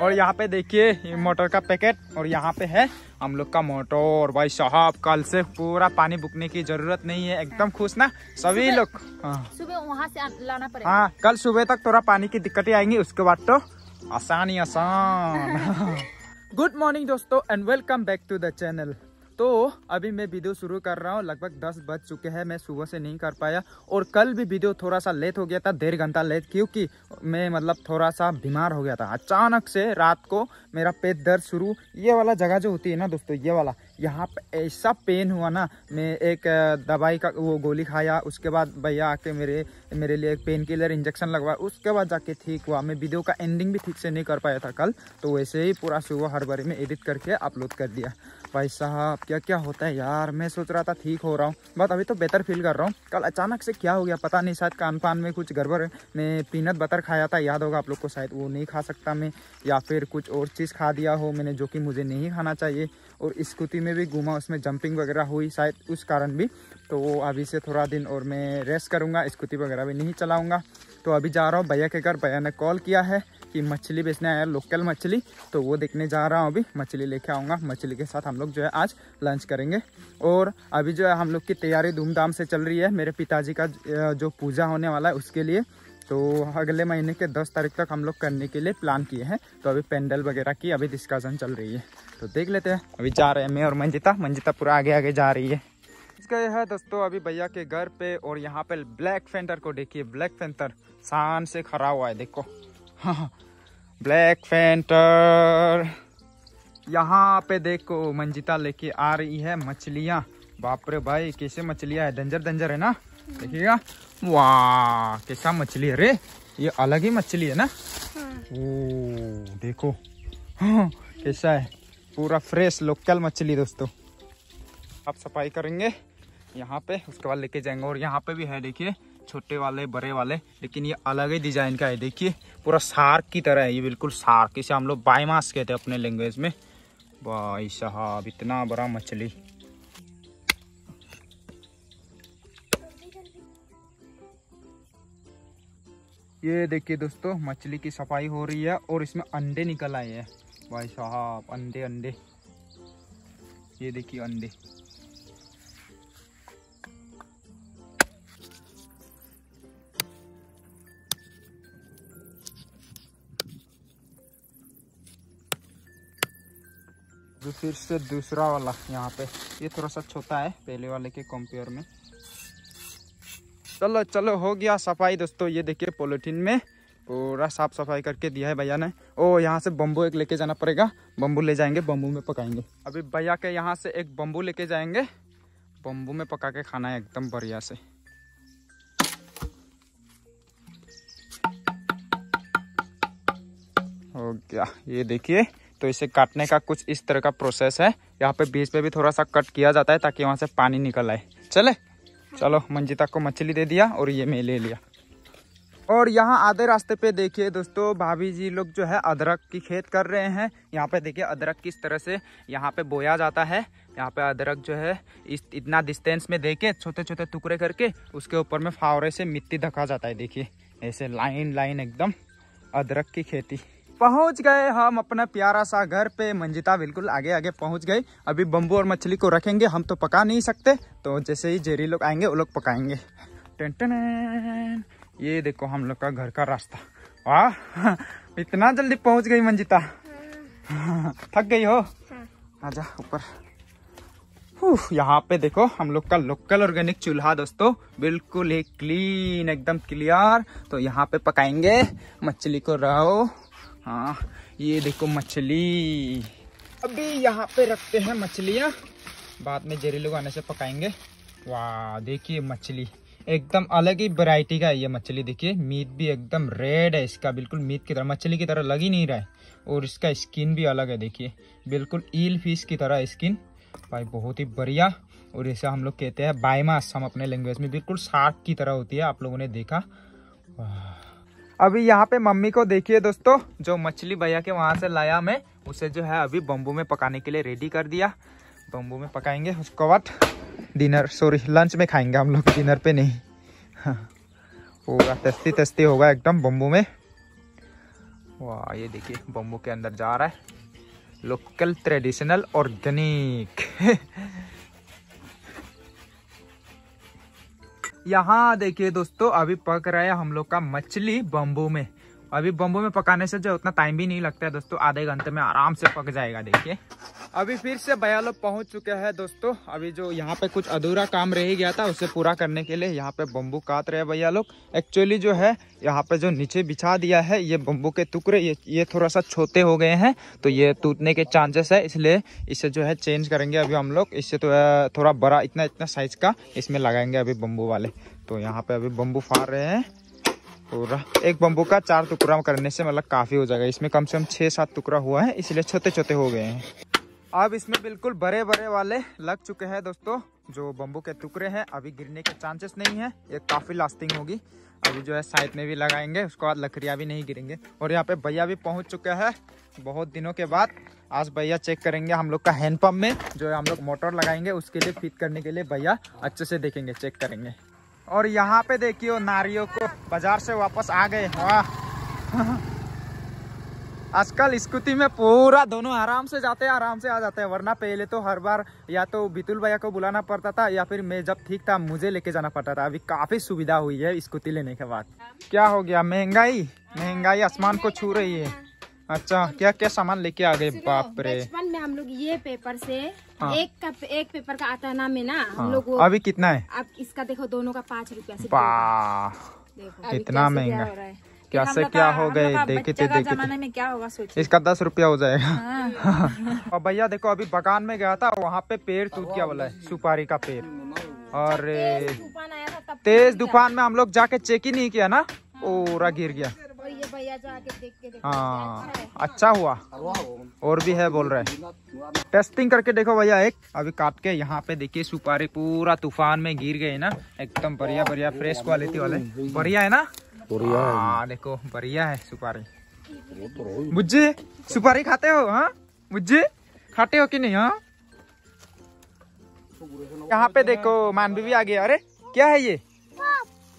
और यहाँ पे देखिए मोटर का पैकेट और यहाँ पे है हम लोग का मोटर भाई साहब कल से पूरा पानी बुकने की जरूरत नहीं है एकदम खुश ना सभी लोग हाँ। सुबह वहाँ से लाना पड़ेगा हाँ कल सुबह तक थोड़ा पानी की दिक्कतें आएंगी उसके बाद तो आसान ही आसान गुड मॉर्निंग दोस्तों and welcome back to the channel तो अभी मैं वीडियो शुरू कर रहा हूँ लगभग दस बज चुके हैं मैं सुबह से नहीं कर पाया और कल भी वीडियो थोड़ा सा लेट हो गया था डेढ़ घंटा लेट क्योंकि मैं मतलब थोड़ा सा बीमार हो गया था अचानक से रात को मेरा पेट दर्द शुरू ये वाला जगह जो होती है ना दोस्तों ये वाला यहाँ पे ऐसा पेन हुआ ना मैं एक दवाई का वो गोली खाया उसके बाद भैया आके मेरे मेरे लिए एक पेन किलर इंजेक्शन लगवाया उसके बाद जाके ठीक हुआ मैं वीडियो का एंडिंग भी ठीक से नहीं कर पाया था कल तो वैसे ही पूरा सुबह हर बारी में एडिट करके अपलोड कर दिया भाई साहब क्या क्या होता है यार मैं सोच रहा था ठीक हो रहा हूँ बट अभी तो बेहतर फील कर रहा हूँ कल अचानक से क्या हो गया पता नहीं शायद कान पान में कुछ गड़बड़ में पीनट बटर खाया था याद होगा आप लोग को शायद वो नहीं खा सकता मैं या फिर कुछ और चीज़ खा दिया हो मैंने जो कि मुझे नहीं खाना चाहिए और स्कूटी में भी घूमा उसमें जंपिंग वगैरह हुई शायद उस कारण भी तो अभी से थोड़ा दिन और मैं रेस्ट करूँगा स्कूटी वगैरह भी नहीं चलाऊँगा तो अभी जा रहा हूँ भैया के घर भैया ने कॉल किया है कि मछली बेचने आया लोकल मछली तो वो देखने जा रहा हूँ अभी मछली लेके आऊँगा मछली के साथ हम लोग जो है आज लंच करेंगे और अभी जो है हम लोग की तैयारी धूमधाम से चल रही है मेरे पिताजी का जो पूजा होने वाला है उसके लिए तो अगले महीने के 10 तारीख तक हम लोग करने के लिए प्लान किए हैं तो अभी पेंडल वगैरह की अभी डिस्कशन चल रही है तो देख लेते हैं अभी जा रहे हैं मैं और मंजिता मंजिता पूरा आगे आगे जा रही है गए हैं दोस्तों अभी भैया के घर पे और यहाँ पे ब्लैक फेंटर को देखिए ब्लैक फेंटर शान से खड़ा हुआ है देखो हाँ, हाँ। ब्लैक फेंटर यहाँ पे देखो मंजिता लेके आ रही है मछलियाँ बाप भाई कैसे मछलियाँ है डंजर डंजर है ना देखिएगा वाह कैसा मछली है रे ये अलग ही मछली है ना हाँ। ओ देखो हाँ, कैसा है पूरा फ्रेश लोकल मछली दोस्तों आप सफाई करेंगे यहाँ पे उसके बाद लेके जाएंगे और यहाँ पे भी है देखिए छोटे वाले बड़े वाले लेकिन ये अलग ही डिज़ाइन का है देखिए पूरा सार्क की तरह है ये बिल्कुल सार्क इसे हम लोग बाईमास कहते हैं अपने लैंग्वेज में भाई साहब इतना बड़ा मछली ये देखिए दोस्तों मछली की सफाई हो रही है और इसमें अंडे निकल आए हैं भाई साहब अंडे अंडे ये देखिए अंडे जो फिर से दूसरा वाला यहाँ पे ये थोड़ा सा छोटा है पहले वाले के कंपेयर में चलो चलो हो गया सफाई दोस्तों ये देखिए पोलिथीन में पूरा साफ सफाई करके दिया है भैया ने ओ यहाँ से बम्बू एक लेके जाना पड़ेगा बम्बू ले जाएंगे बम्बू में पकाएंगे अभी भैया के यहाँ से एक बम्बू लेके जाएंगे बम्बू में पका के खाना है एकदम बढ़िया से हो गया ये देखिए तो इसे काटने का कुछ इस तरह का प्रोसेस है यहाँ पे बीच में भी थोड़ा सा कट किया जाता है ताकि वहाँ से पानी निकल आए चले चलो मंजिता को मछली दे दिया और ये मैं ले लिया और यहाँ आधे रास्ते पे देखिए दोस्तों भाभी जी लोग जो है अदरक की खेत कर रहे हैं यहाँ पे देखिए अदरक किस तरह से यहाँ पे बोया जाता है यहाँ पे अदरक जो है इस इतना डिस्टेंस में देके छोटे छोटे टुकड़े करके उसके ऊपर में फावरे से मिट्टी धका जाता है देखिए ऐसे लाइन लाइन एकदम अदरक की खेती पहुंच गए हम अपना प्यारा सा घर पे मंजिता बिल्कुल आगे आगे पहुंच गए अभी बम्बू और मछली को रखेंगे हम तो पका नहीं सकते तो जैसे ही जेरी लोग आएंगे वो लोग पकाएंगे टन टन ये देखो हम लोग का घर का रास्ता वाह इतना जल्दी पहुंच गई मंजिता थक गई हो आजा ऊपर यहाँ पे देखो हम लोग का लोकल ऑर्गेनिक चूल्हा दोस्तों बिल्कुल ही क्लीन एकदम क्लियर तो यहाँ पे पकाएंगे मछली को रहो हाँ ये देखो मछली अभी यहाँ पे रखते हैं मछलियाँ बाद में जेरी लोग आने से पकाएंगे वाह देखिए मछली एकदम अलग ही वैरायटी का है ये मछली देखिए मीट भी एकदम रेड है इसका बिल्कुल मीट की तरह मछली की तरह लग ही नहीं रहा है और इसका स्किन भी अलग है देखिए बिल्कुल ईल फिश की तरह स्किन भाई बहुत ही बढ़िया और इसे हम लोग कहते हैं बायमास हम अपने लैंग्वेज में बिल्कुल शार्क की तरह होती है आप लोगों ने देखा वाह अभी यहाँ पे मम्मी को देखिए दोस्तों जो मछली भैया के वहाँ से लाया मैं उसे जो है अभी बम्बू में पकाने के लिए रेडी कर दिया बम्बू में पकाएंगे उसको वट डिनर सॉरी लंच में खाएंगे हम लोग डिनर पे नहीं होगा तस्ती तस्ती होगा एकदम बम्बू में वाह ये देखिए बम्बू के अंदर जा रहा है लोकल ट्रेडिशनल ऑर्गेनिक यहाँ देखिए दोस्तों अभी पक रहा है हम लोग का मछली बम्बू में अभी बम्बू में पकाने से जो उतना टाइम भी नहीं लगता है दोस्तों आधे घंटे में आराम से पक जाएगा देखिए अभी फिर से बयालो लोग चुके हैं दोस्तों अभी जो यहाँ पे कुछ अधूरा काम रह गया था उसे पूरा करने के लिए यहाँ पे बम्बू काट रहे हैं भैया लोग एक्चुअली जो है यहाँ पे जो नीचे बिछा दिया है ये बम्बू के टुकड़े ये ये थोड़ा सा छोटे हो गए हैं तो ये टूटने के चांसेस है इसलिए इसे जो है चेंज करेंगे अभी हम लोग इससे तो थोड़ा बड़ा इतना इतना साइज का इसमें लगाएंगे अभी बम्बू वाले तो यहाँ पे अभी बम्बू फाड़ रहे हैं पूरा एक बम्बू का चार टुकड़ा करने से मतलब काफ़ी हो जाएगा इसमें कम से कम छः सात टुकड़ा हुआ है इसलिए छोटे छोटे हो गए हैं अब इसमें बिल्कुल बड़े बड़े वाले लग चुके हैं दोस्तों जो बम्बू के टुकड़े हैं अभी गिरने के चांसेस नहीं है ये काफ़ी लास्टिंग होगी अभी जो है साइड में भी लगाएंगे उसके बाद लकड़ियाँ भी नहीं गिरेंगे और यहाँ पे भैया भी पहुँच चुके हैं बहुत दिनों के बाद आज भैया चेक करेंगे हम लोग का हैंड में जो है हम लोग मोटर लगाएंगे उसके लिए फिट करने के लिए भैया अच्छे से देखेंगे चेक करेंगे और यहाँ पे देखियो नारियों को बाजार से वापस आ गए वाह आजकल स्कूटी में पूरा दोनों आराम से जाते हैं आराम से आ जाते हैं वरना पहले तो हर बार या तो बितुल भैया को बुलाना पड़ता था या फिर मैं जब ठीक था मुझे लेके जाना पड़ता था अभी काफ़ी सुविधा हुई है स्कूटी लेने के बाद क्या हो गया महंगाई महंगाई आसमान को छू रही है अच्छा क्या क्या सामान लेके आ गए बाप रे बचपन में हम लोग ये पेपर से हाँ। एक का एक पेपर का आता नाम है ना हाँ। हम लोग अभी कितना है अब इसका देखो दोनों का पाँच रुपया इतना महंगा क्या से क्या हो गए देखे थे क्या होगा इसका दस रुपया हो जाएगा हाँ। और भैया देखो अभी बगान में गया था वहाँ पे पेड़ टूट गया बोला है सुपारी का पेड़ और तेज दुकान में हम लोग जाके चेक ही नहीं किया ना हाँ। पूरा गिर गया हाँ अच्छा, अच्छा हुआ और भी है बोल रहे टेस्टिंग करके देखो भैया एक अभी काट के यहाँ पे देखिए सुपारी पूरा तूफान में गिर गए ना एकदम बढ़िया बढ़िया फ्रेश क्वालिटी वाले बढ़िया है ना बढ़िया है हाँ, देखो बढ़िया है सुपारी मुझे तो सुपारी खाते हो हाँ मुझे खाते हो कि नहीं हाँ यहाँ पे देखो मानवी भी आ गया अरे क्या है ये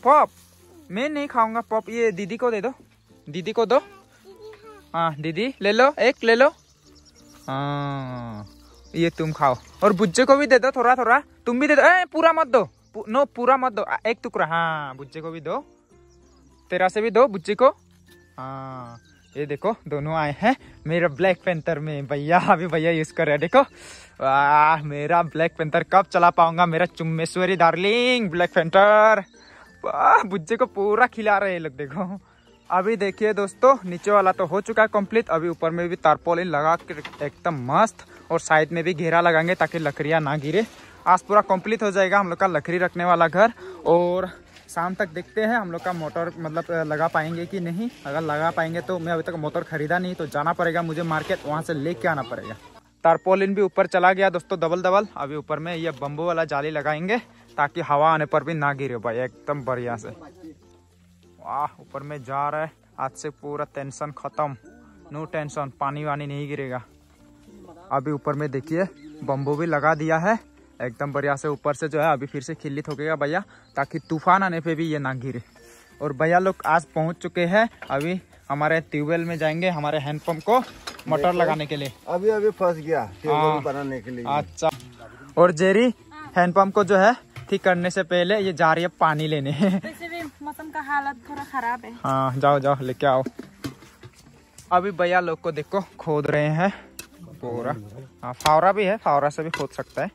पॉप मैं नहीं खाऊंगा पॉप ये दीदी को दे दो दीदी को दो हाँ दीदी ले लो एक ले लो हाँ ये तुम खाओ और बुज्जे को भी दे दो थोड़ा थोड़ा तुम भी दे दो ए, पूरा मत दो नो पूरा मत दो एक टुकड़ा हाँ बुज्जे को भी दो तेरा से भी दो बुच्ची को हाँ ये देखो दोनों आए हैं मेरा ब्लैक पेंथर में भैया अभी भैया यूज कर रहे हैं देखो वाह मेरा ब्लैक पेंथर कब चला पाऊंगा मेरा चुम्बेश्वरी दार्लिंग ब्लैक पेंथर वाह बुज्जे को पूरा खिला रहे हैं लोग देखो अभी देखिए दोस्तों नीचे वाला तो हो चुका है कंप्लीट अभी ऊपर में भी तारपोलिन लगा कर एकदम मस्त और साइड में भी घेरा लगाएंगे ताकि लकड़ियाँ ना गिरे आज पूरा कंप्लीट हो जाएगा हम लोग का लकड़ी रखने वाला घर और शाम तक देखते हैं हम लोग का मोटर मतलब लगा पाएंगे कि नहीं अगर लगा पाएंगे तो मैं अभी तक मोटर खरीदा नहीं तो जाना पड़ेगा मुझे मार्केट वहाँ से ले आना पड़ेगा तारपोलिन भी ऊपर चला गया दोस्तों डबल डबल अभी ऊपर में ये बम्बू वाला जाली लगाएंगे ताकि हवा आने पर भी ना गिरे भाई एकदम बढ़िया से वाह ऊपर में जा रहा है आज से पूरा टेंशन खत्म नो टेंशन पानी वानी नहीं गिरेगा अभी ऊपर में देखिए बम्बू भी लगा दिया है एकदम बढ़िया से ऊपर से जो है अभी फिर से खिल्ली गया भैया ताकि तूफान आने पे भी ये ना गिरे और भैया लोग आज पहुंच चुके हैं अभी हमारे ट्यूबवेल में जाएंगे हमारे हैंडपम्प को मोटर लगाने के लिए अभी अभी फंस गया आ, हाँ, बनाने के लिए अच्छा और जेरी हैंडपम्प को जो है ठीक करने से पहले ये जा रही है पानी लेने मौसम का हालत थोड़ा खराब है हाँ जाओ जाओ लेके आओ अभी भैया लोग को देखो खोद रहे हैं पूरा हाँ फावरा भी है फावरा से भी खोद सकता है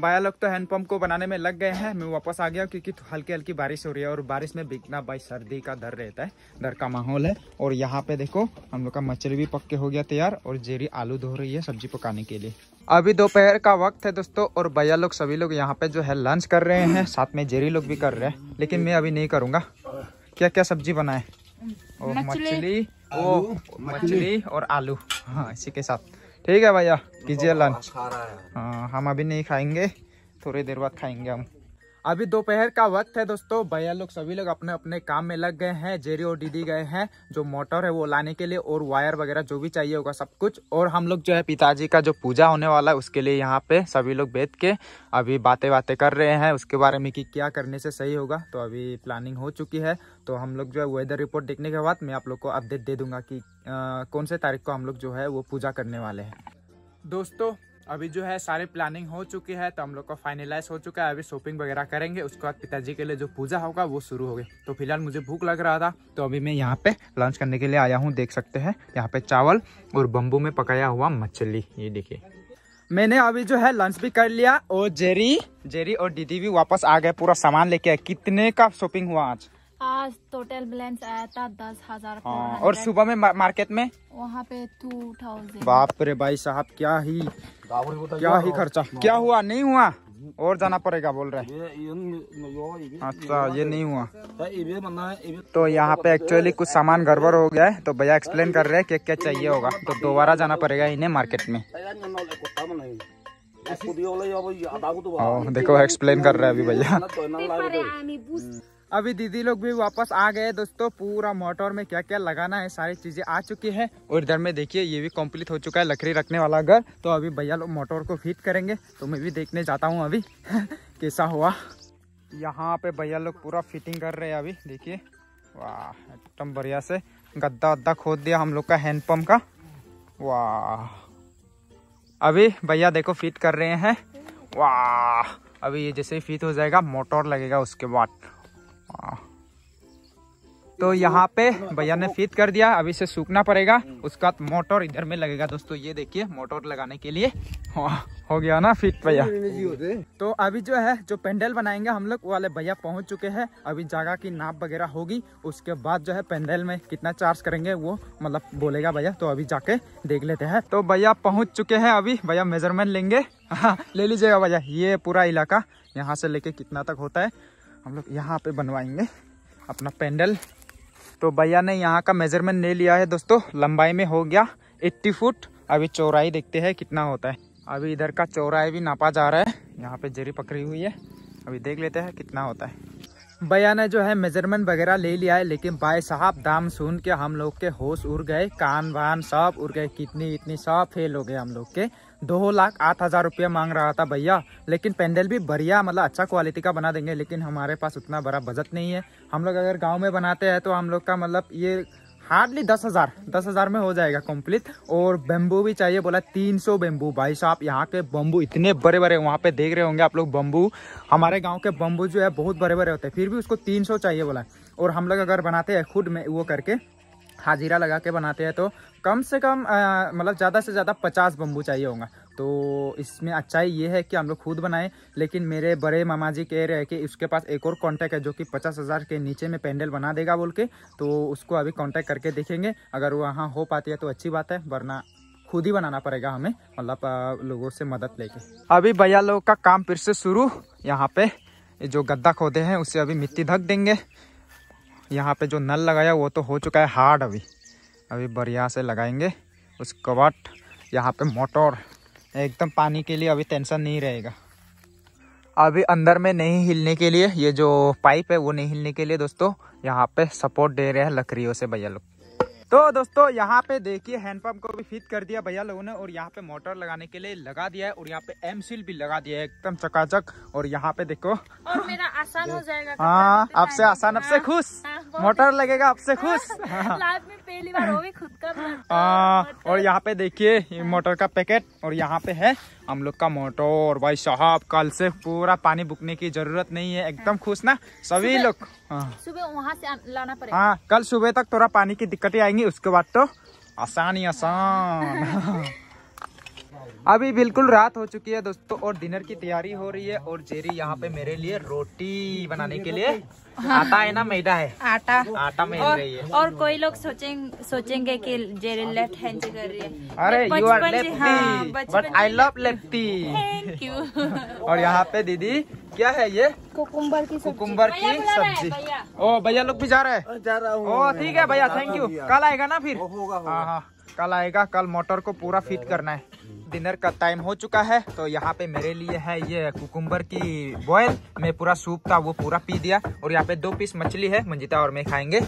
बाया लोग तो हैंडपम्प को बनाने में लग गए हैं मैं वापस आ गया क्योंकि हल्की हल्की बारिश हो रही है और बारिश में बिकना भाई सर्दी का डर रहता है डर का माहौल है और यहाँ पे देखो हम लोग का मछली भी पक्के हो गया तैयार और जेरी आलू धो रही है सब्जी पकाने के लिए अभी दोपहर का वक्त है दोस्तों और भैया लोग सभी लोग यहाँ पे जो है लंच कर रहे हैं साथ में जेरी लोग भी कर रहे हैं लेकिन मैं अभी नहीं करूँगा क्या क्या सब्जी बनाए मछली मछली और आलू हाँ इसी के साथ ठीक है भैया कीजिए लंच तो हाँ हम अभी नहीं खाएंगे थोड़ी देर बाद खाएंगे हम अभी दोपहर का वक्त है दोस्तों भैया लोग सभी लोग अपने अपने काम में लग गए हैं जेरी और दीदी गए हैं जो मोटर है वो लाने के लिए और वायर वगैरह जो भी चाहिए होगा सब कुछ और हम लोग जो है पिताजी का जो पूजा होने वाला है उसके लिए यहाँ पे सभी लोग बैठ के अभी बातें बातें कर रहे हैं उसके बारे में कि क्या करने से सही होगा तो अभी प्लानिंग हो चुकी है तो हम लोग जो है वेदर रिपोर्ट देखने के बाद मैं आप लोग को अपडेट दे दूंगा कि आ, कौन से तारीख को हम लोग जो है वो पूजा करने वाले हैं दोस्तों अभी जो है सारे प्लानिंग हो चुकी है तो हम लोग का फाइनलाइज हो चुका है अभी शॉपिंग वगैरह करेंगे उसके बाद पिताजी के लिए जो पूजा होगा वो शुरू हो गई तो फिलहाल मुझे भूख लग रहा था तो अभी मैं यहाँ पे लंच करने के लिए आया हूँ देख सकते हैं यहाँ पे चावल और बम्बू में पकाया हुआ मछली ये देखिए मैंने अभी जो है लंच भी कर लिया और जेरी जेरी और दीदी भी वापस आ गए पूरा सामान लेके कितने का शॉपिंग हुआ आज आज टोटल बैलेंस आया था दस हजार हाँ, और सुबह में मार्केट में वहाँ पे टू थाउजेंड बाप रे भाई साहब क्या ही क्या ही खर्चा क्या हुआ नहीं हुआ और जाना पड़ेगा बोल रहे अच्छा ये नहीं हुआ तो यहाँ पे एक्चुअली कुछ सामान गड़बड़ हो गया है तो भैया एक्सप्लेन कर रहे हैं क्या क्या चाहिए होगा तो दोबारा जाना पड़ेगा इन्हें मार्केट में तो देखो एक्सप्लेन कर रहे हैं अभी भैया तो अभी दीदी लोग भी वापस आ गए दोस्तों पूरा मोटर में क्या क्या लगाना है सारी चीजें आ चुकी है और इधर में देखिए ये भी कंप्लीट हो चुका है लकड़ी रखने वाला घर तो अभी भैया लोग मोटर को फिट करेंगे तो मैं भी देखने जाता हूँ अभी कैसा हुआ यहाँ पे भैया लोग पूरा फिटिंग कर रहे हैं अभी देखिए वाह एकदम बढ़िया से गद्दा वद्दा खोद दिया हम लोग का हैंडपम्प का वाह अभी भैया देखो फिट कर रहे हैं वाह अभी ये जैसे ही फिट हो जाएगा मोटर लगेगा उसके बाद तो यहाँ पे भैया ने फीत कर दिया अभी से सूखना पड़ेगा उसका मोटर इधर में लगेगा दोस्तों ये देखिए मोटर लगाने के लिए हो गया ना फीत भैया तो अभी जो है जो पेंडल बनाएंगे हम लोग वाले भैया पहुंच चुके हैं अभी जगह की नाप वगैरह होगी उसके बाद जो है पेंडल में कितना चार्ज करेंगे वो मतलब बोलेगा भैया तो अभी जाके देख लेते हैं तो भैया पहुँच चुके हैं अभी भैया मेजरमेंट लेंगे ले लीजिएगा भैया ये पूरा इलाका यहाँ से लेके कितना तक होता है हम लोग यहाँ पे बनवाएंगे अपना पेंडल तो भैया ने यहाँ का मेजरमेंट ले लिया है दोस्तों लंबाई में हो गया 80 फुट अभी चौराई देखते हैं कितना होता है अभी इधर का चौराई भी नापा जा रहा है यहाँ पे जरी पकड़ी हुई है अभी देख लेते हैं कितना होता है भैया ने जो है मेजरमेंट वगैरह ले लिया है लेकिन भाई साहब दाम सुन के हम लोग के होश उड़ गए कान वान सब उड़ गए कितनी इतनी सब फेल हो गए हम लोग के दो लाख आठ हज़ार रुपया मांग रहा था भैया लेकिन पेंडल भी बढ़िया मतलब अच्छा क्वालिटी का बना देंगे लेकिन हमारे पास उतना बड़ा बजट नहीं है हम लोग अगर गाँव में बनाते हैं तो हम लोग का मतलब ये हार्डली दस हज़ार दस हज़ार में हो जाएगा कंप्लीट और बेम्बू भी चाहिए बोला तीन सौ बेम्बू भाई साहब यहाँ के बम्बू इतने बड़े बड़े वहाँ पे देख रहे होंगे आप लोग बम्बू हमारे गांव के बम्बू जो है बहुत बड़े बड़े होते हैं फिर भी उसको तीन सौ चाहिए बोला और हम लोग अगर बनाते हैं खुद में वो करके हाजिरा लगा के बनाते हैं तो कम से कम मतलब ज़्यादा से ज़्यादा पचास बम्बू चाहिए होगा तो इसमें अच्छाई ये है कि हम लोग खुद बनाएं लेकिन मेरे बड़े मामा जी कह रहे हैं कि उसके पास एक और कांटेक्ट है जो कि पचास हज़ार के नीचे में पेंडल बना देगा बोल के तो उसको अभी कांटेक्ट करके देखेंगे अगर वहाँ हो पाती है तो अच्छी बात है वरना खुद ही बनाना पड़ेगा हमें मतलब लोगों से मदद लेके अभी भैया लोगों का काम फिर से शुरू यहाँ पे जो गद्दा खोदे हैं उसे अभी मिट्टी धक देंगे यहाँ पे जो नल लगाया वो तो हो चुका है हार्ड अभी अभी बढ़िया से लगाएंगे उसके बाद यहाँ पे मोटर एकदम पानी के लिए अभी टेंशन नहीं रहेगा अभी अंदर में नहीं हिलने के लिए ये जो पाइप है वो नहीं हिलने के लिए दोस्तों यहाँ पे सपोर्ट दे रहे हैं लकड़ियों से भैया लोग तो दोस्तों यहाँ पे देखिए हैंडपम्प को भी फिट कर दिया भैया लोगों ने और यहाँ पे मोटर लगाने के लिए लगा दिया है और यहाँ पे एम सील भी लगा दिया है एकदम चकाचक और यहाँ पे देखो और मेरा आसान हो जाएगा हाँ आपसे आसान आपसे हाँ, खुश मोटर हाँ, लगेगा आपसे खुश पहली बार खुद का हाँ, और यहाँ पे देखिए मोटर का पैकेट और यहाँ पे है हम लोग का मोटर भाई साहब कल से पूरा पानी बुकने की जरूरत नहीं है एकदम हाँ। खुश ना सभी लोग हाँ। सुबह वहाँ से लाना पड़ेगा हाँ कल सुबह तक थोड़ा पानी की दिक्कतें आएंगी उसके बाद तो आसान ही आसान अभी बिल्कुल रात हो चुकी है दोस्तों और डिनर की तैयारी हो रही है और जेरी यहाँ पे मेरे लिए रोटी बनाने के लिए हाँ। आटा है ना मैदा है आटा आटा मेल रही है और कोई लोग सोचेंगे सोचेंगे कि जेरी लेफ्ट हैंड कर रही है अरे you are lefty but I love lefty thank you और यहाँ पे दीदी क्या है ये कुकुम्बर की कुकुम्बर की सब्जी ओ भैया लोग भी जा रहे हैं जा रहा हूँ ओ ठीक है भैया थैंक यू कल आएगा ना फिर हाँ, हाँ। कल आएगा कल मोटर को पूरा फिट करना है डिनर का टाइम हो चुका है तो यहाँ पे मेरे लिए है ये कुकुम्बर की बॉयल में पूरा सूप था वो पूरा पी दिया और यहाँ पे दो पीस मछली है मंजिता और मैं खाएंगे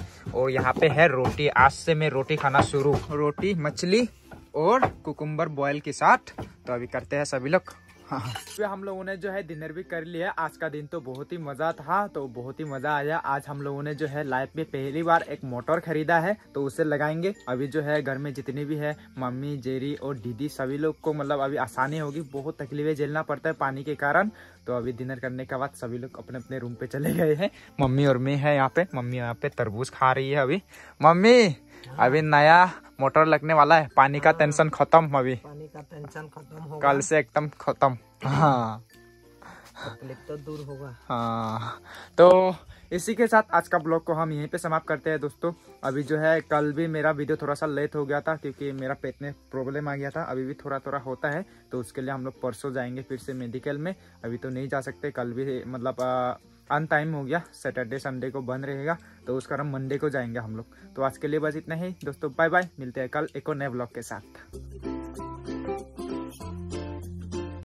और यहाँ पे है रोटी आज से मैं रोटी खाना शुरू रोटी मछली और कुकुम्बर बॉयल के साथ तो अभी करते हैं सभी लोग हाँ। हम लोगों ने जो है डिनर भी कर लिया आज का दिन तो बहुत ही मजा था तो बहुत ही मजा आया आज हम लोगों ने जो है लाइफ में पहली बार एक मोटर खरीदा है तो उसे लगाएंगे अभी जो है घर में जितनी भी है मम्मी जेरी और दीदी सभी लोग को मतलब अभी आसानी होगी बहुत तकलीफें झेलना पड़ता है पानी के कारण तो अभी डिनर करने के बाद सभी लोग अपने अपने रूम पे चले गए है मम्मी और मैं है यहाँ पे मम्मी यहाँ पे तरबूज खा रही है अभी मम्मी अभी नया मोटर लगने वाला है पानी का टेंशन खत्म अभी पानी का टेंशन खत्म कल से एकदम खत्म हाँ तो दूर होगा हाँ तो इसी के साथ आज का ब्लॉग को हम यहीं पे समाप्त करते हैं दोस्तों अभी जो है कल भी मेरा वीडियो थोड़ा सा लेट हो गया था क्योंकि मेरा पेट में प्रॉब्लम आ गया था अभी भी थोड़ा थोड़ा होता है तो उसके लिए हम लोग परसों जाएंगे फिर से मेडिकल में अभी तो नहीं जा सकते कल भी मतलब आ, अन टाइम हो गया सैटरडे संडे को बंद रहेगा तो उसका हम मंडे को जाएंगे हम लोग तो आज के लिए बस इतना ही दोस्तों बाय बाय मिलते हैं कल एक और नए ब्लॉग के साथ